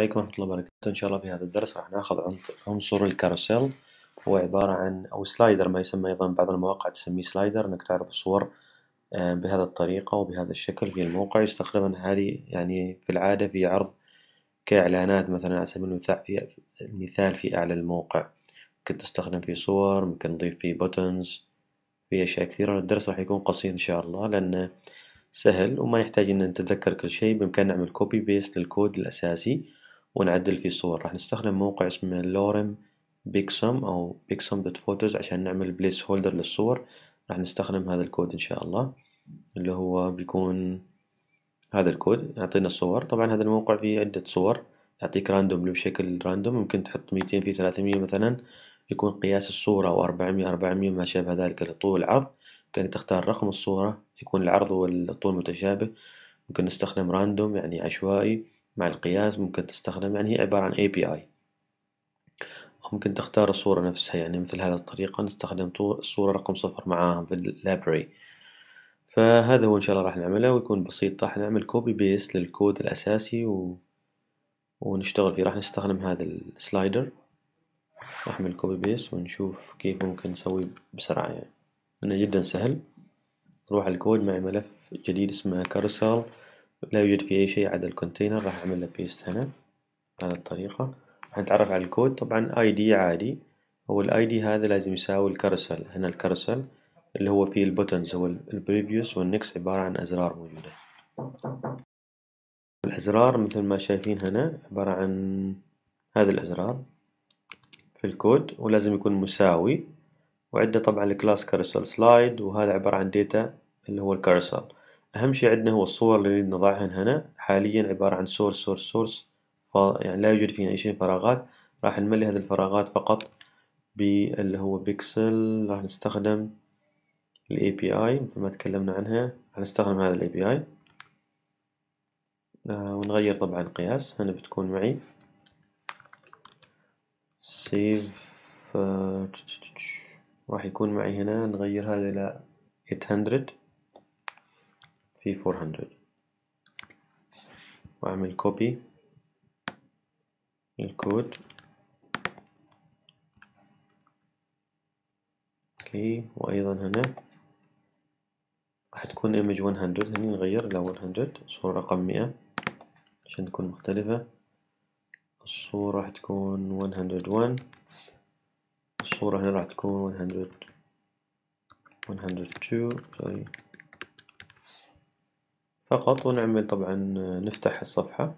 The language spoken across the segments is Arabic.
عليكم ورحمة الله وبركاته إن شاء الله في هذا الدرس راح ناخذ عنصر الكاروسيل هو عبارة عن أو سلايدر ما يسمى أيضا بعض المواقع تسميه سلايدر إنك تعرض الصور آه، بهذا الطريقة وبهذا الشكل في الموقع يستخدم هذه يعني في العادة في عرض كإعلانات مثلا على سبيل المثال في أعلى الموقع ممكن تستخدم فيه صور ممكن تضيف فيه بوتنز في أشياء كثيرة الدرس راح يكون قصير إن شاء الله لأنه سهل وما يحتاج أن نتذكر كل شيء بإمكاننا نعمل كوبي بيست للكود الأساسي ونعدل فيه صور راح نستخدم موقع اسمه لورم بيكسوم أو بيكسوم دوت فوتوز عشان نعمل بليس هولدر للصور راح نستخدم هذا الكود إن شاء الله اللي هو بيكون هذا الكود يعطينا الصور طبعا هذا الموقع فيه عدة صور يعطيك راندوم بشكل راندوم ممكن تحط ميتين في ثلاثمية مثلا يكون قياس الصورة أو أربعمية أربعمية ما شابه ذلك لطول العرض ممكن تختار رقم الصورة يكون العرض والطول متشابه ممكن نستخدم راندوم يعني عشوائي مع القياس ممكن تستخدم يعني هي عبارة عن API ممكن تختار الصورة نفسها يعني مثل هذه الطريقة نستخدم صورة رقم صفر معاهم في اللابري فهذا هو إن شاء الله راح نعمله ويكون بسيط راح نعمل كوبي بيست للكود الأساسي و... ونشتغل فيه راح نستخدم هذا السلايدر راح نعمل كوبي بيست ونشوف كيف ممكن نسوي بسرعة يعني إنه جدا سهل نروح على الكود معي ملف جديد اسمه كارسال لا يوجد في أي شيء عدا الكونتينر راح أعمل له بيست هنا بهذه الطريقة راح نتعرف على الكود طبعا اي دي عادي هو الاي دي هذا لازم يساوي الكرسل هنا الكرسل اللي هو فيه البوتنز هو البريفيوس والنكس عبارة عن أزرار موجودة الأزرار مثل ما شايفين هنا عبارة عن هذا الأزرار في الكود ولازم يكون مساوي وعده طبعا الكلاس كارسل سلايد وهذا عبارة عن ديتا اللي هو الكارسل أهم شيء عندنا هو الصور اللي نريد نضعهن هنا حاليا عبارة عن سورس سورس سورس يعني لا يوجد فينا أي شيء فراغات راح نملي هذه الفراغات فقط باللي هو بيكسل راح نستخدم بي اي مثل ما تكلمنا عنها راح نستخدم هذا الاي بي اي آه، ونغير طبعا قياس هنا بتكون معي سيف آه، راح يكون معي هنا نغير هذا إلى 800 في 400 وأعمل كوبي الكود اوكي وأيضا هنا راح تكون image 100 هني نغير إلى 100 صورة رقم 100 عشان تكون مختلفة الصورة راح تكون 101 الصورة هنا راح تكون 100 102 sorry فقط ونعمل طبعا آه، نفتح الصفحة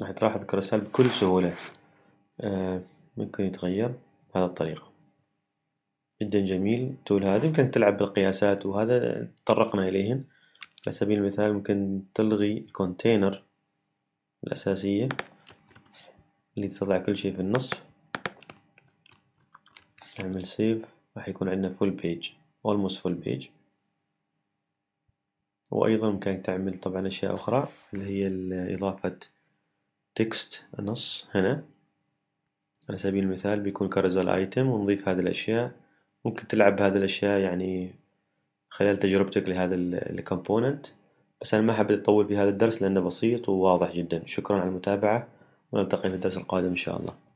راح تلاحظ كرسال بكل سهولة آه، ممكن يتغير بهذا الطريقة جدا جميل تول هذا ممكن تلعب بالقياسات وهذا تطرقنا إليهن على سبيل المثال ممكن تلغي الكونتينر الأساسية اللي تضع كل شيء في النصف نعمل سيف راح يكون عندنا فول بيج almost full page وأيضا ممكن تعمل طبعا أشياء أخرى اللي هي إضافة تكست نص هنا على سبيل المثال بيكون كارزال ايتم ونضيف هذه الأشياء ممكن تلعب بهذه الأشياء يعني خلال تجربتك لهذا الكومبوننت بس أنا ما حبيت أطول في هذا الدرس لأنه بسيط وواضح جدا شكرا على المتابعة ونلتقي في الدرس القادم إن شاء الله